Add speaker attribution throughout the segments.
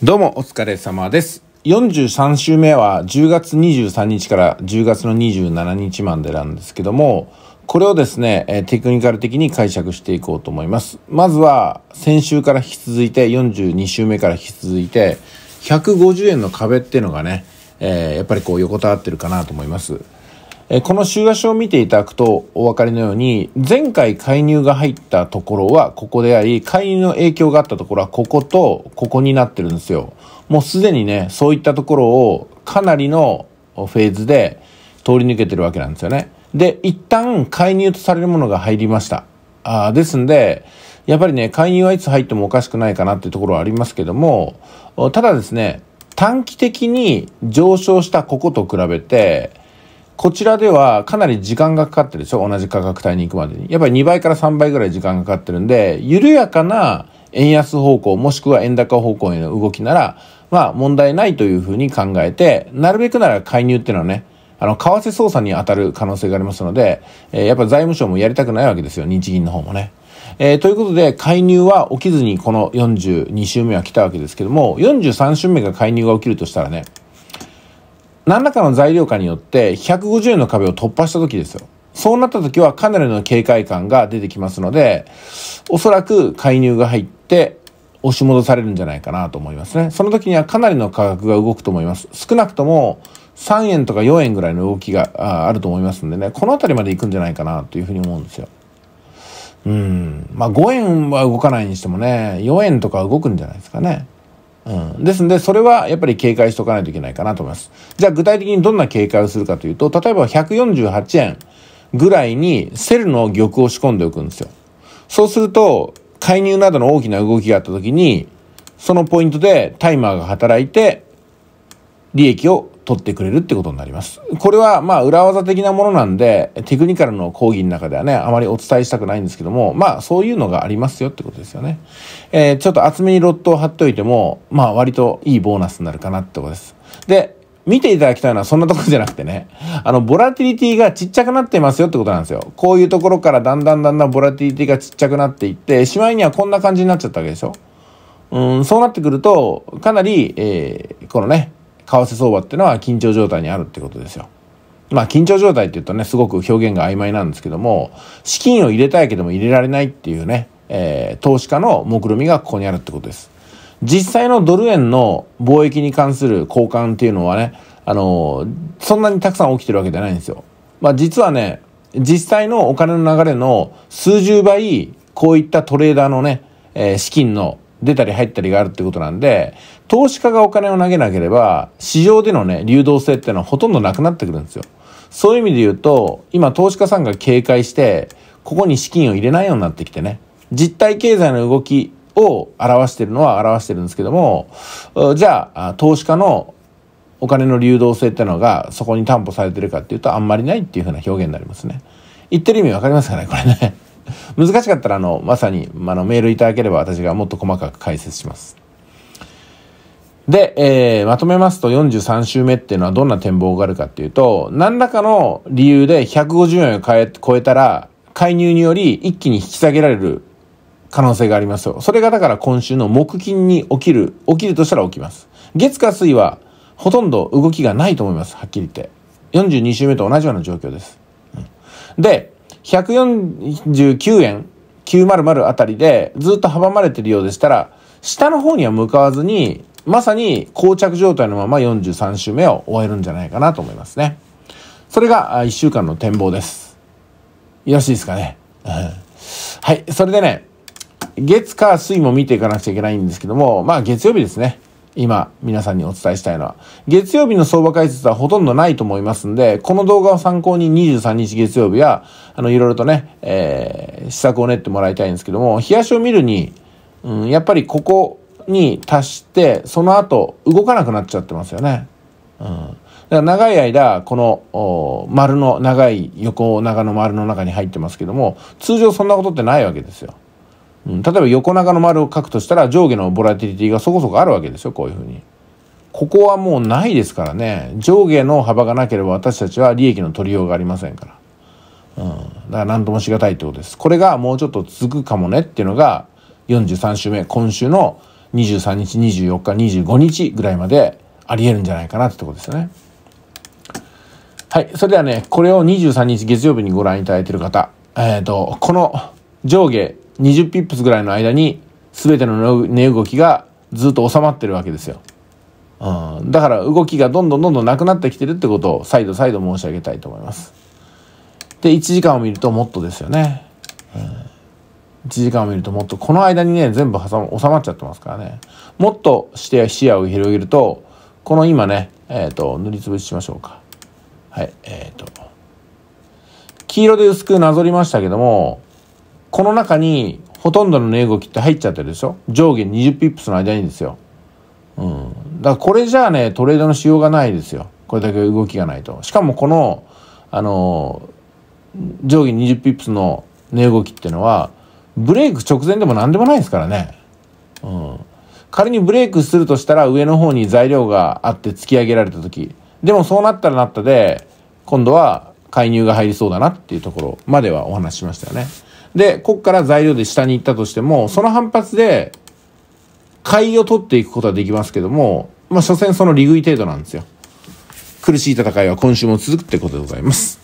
Speaker 1: どうもお疲れ様です。43週目は10月23日から10月の27日までなんですけども、これをですね、テクニカル的に解釈していこうと思います。まずは先週から引き続いて、42週目から引き続いて、150円の壁っていうのがね、えー、やっぱりこう横たわってるかなと思います。えこの週足を見ていただくとお分かりのように、前回介入が入ったところはここであり、介入の影響があったところはこことここになってるんですよ。もうすでにね、そういったところをかなりのフェーズで通り抜けてるわけなんですよね。で、一旦介入とされるものが入りました。あですんで、やっぱりね、介入はいつ入ってもおかしくないかなっていうところはありますけども、ただですね、短期的に上昇したここと比べて、こちらではかなり時間がかかってるでしょ同じ価格帯に行くまでに。やっぱり2倍から3倍ぐらい時間がかかってるんで、緩やかな円安方向もしくは円高方向への動きなら、まあ問題ないというふうに考えて、なるべくなら介入っていうのはね、あの、為替操作に当たる可能性がありますので、えー、やっぱ財務省もやりたくないわけですよ、日銀の方もね。えー、ということで、介入は起きずにこの42週目は来たわけですけども、43週目が介入が起きるとしたらね、何らかの材料化によって150円の壁を突破した時ですよ。そうなった時はかなりの警戒感が出てきますので、おそらく介入が入って押し戻されるんじゃないかなと思いますね。その時にはかなりの価格が動くと思います。少なくとも3円とか4円ぐらいの動きがあると思いますんでね、この辺りまで行くんじゃないかなというふうに思うんですよ。うん。まあ5円は動かないにしてもね、4円とか動くんじゃないですかね。うん、ですんで、それはやっぱり警戒しておかないといけないかなと思います。じゃあ具体的にどんな警戒をするかというと、例えば148円ぐらいにセルの玉を仕込んでおくんですよ。そうすると、介入などの大きな動きがあった時に、そのポイントでタイマーが働いて、利益を取ってくれるってことになります。これはまあ裏技的なものなんで、テクニカルの講義の中ではね、あまりお伝えしたくないんですけども、まあそういうのがありますよってことですよね。えー、ちょっと厚めにロットを貼っておいても、まあ割といいボーナスになるかなってことです。で、見ていただきたいのはそんなところじゃなくてね、あの、ボラティリティがちっちゃくなってますよってことなんですよ。こういうところからだんだんだんだんボラティリティがちっちゃくなっていって、しまいにはこんな感じになっちゃったわけでしょ。うん、そうなってくると、かなり、えー、このね、為替相場っていうのは緊張状態にあるってことですよ。まあ緊張状態って言うとね、すごく表現が曖昧なんですけども、資金を入れたいけども入れられないっていうね、えー、投資家の目論見がここにあるってことです。実際のドル円の貿易に関する交換っていうのはね、あのー、そんなにたくさん起きてるわけじゃないんですよ。まあ実はね、実際のお金の流れの数十倍、こういったトレーダーのね、えー、資金の出たり入ったりがあるってことなんで、投資家がお金を投げなければ、市場でのね、流動性っていうのはほとんどなくなってくるんですよ。そういう意味で言うと、今投資家さんが警戒して、ここに資金を入れないようになってきてね、実体経済の動きを表してるのは表してるんですけども、じゃあ、投資家のお金の流動性ってのがそこに担保されてるかっていうとあんまりないっていうふうな表現になりますね。言ってる意味わかりますかねこれね難しかったら、あの、まさに、あの、メールいただければ私がもっと細かく解説します。で、えー、まとめますと43週目っていうのはどんな展望があるかっていうと、何らかの理由で150円をえ超えたら、介入により一気に引き下げられる可能性がありますよ。それがだから今週の木金に起きる、起きるとしたら起きます。月火水はほとんど動きがないと思います。はっきり言って。42週目と同じような状況です。うん、で、149円900あたりでずっと阻まれてるようでしたら、下の方には向かわずに、まさに膠着状態のまま43週目を終えるんじゃないかなと思いますね。それが1週間の展望です。よろしいですかね。はい。それでね、月火水も見ていかなくちゃいけないんですけども、まあ月曜日ですね。今皆さんにお伝えしたいのは。月曜日の相場解説はほとんどないと思いますんで、この動画を参考に23日月曜日は、あの、いろいろとね、えー、施策を練ってもらいたいんですけども、冷やしを見るに、うん、やっぱりここに達して、その後動かなくなっちゃってますよね。うん。長い間、この丸の長い横長の丸の中に入ってますけども、通常そんなことってないわけですよ。うん、例えば横長の丸を書くとしたら上下のボラティリティがそこそこあるわけですよこういうふうに。ここはもうないですからね上下の幅がなければ私たちは利益の取りようがありませんから、うん、だから何ともしがたいってことですこれがもうちょっと続くかもねっていうのが43週目今週の23日24日25日ぐらいまでありえるんじゃないかなってことですねはいそれではねこれを23日月曜日にご覧いただいている方えっ、ー、とこの上下20ピップスぐらいの間に全ての値動きがずっと収まってるわけですよ。うん、だから動きがどんどんどんどんなくなってきてるってことを再度再度申し上げたいと思います。で、1時間を見るともっとですよね。うん、1時間を見るともっと、この間にね、全部挟ま収まっちゃってますからね。もっとして視野を広げると、この今ね、えっ、ー、と、塗りつぶししましょうか。はい、えっ、ー、と、黄色で薄くなぞりましたけども、この中にほとんどの値動きって入っちゃってるでしょ上下20ピップスの間にですよ。うん。だからこれじゃあね、トレードのしようがないですよ。これだけ動きがないと。しかもこの、あの、上下20ピップスの値動きっていうのは、ブレイク直前でも何でもないですからね。うん。仮にブレイクするとしたら上の方に材料があって突き上げられた時。でもそうなったらなったで、今度は介入が入りそうだなっていうところまではお話ししましたよね。で、こっから材料で下に行ったとしても、その反発で、買いを取っていくことはできますけども、まあ、所詮その利食い程度なんですよ。苦しい戦いは今週も続くってことでございます。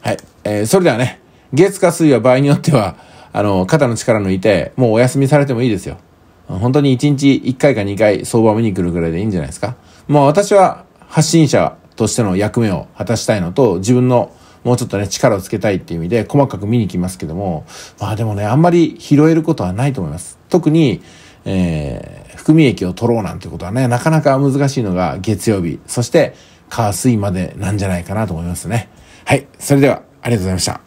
Speaker 1: はい。えー、それではね、月火水は場合によっては、あの、肩の力抜いて、もうお休みされてもいいですよ。本当に1日1回か2回相場を見に来るぐらいでいいんじゃないですか。もう私は発信者としての役目を果たしたいのと、自分のもうちょっとね、力をつけたいっていう意味で、細かく見に来ますけども、まあでもね、あんまり拾えることはないと思います。特に、えー、含み益を取ろうなんてことはね、なかなか難しいのが月曜日、そして、火水までなんじゃないかなと思いますね。はい。それでは、ありがとうございました。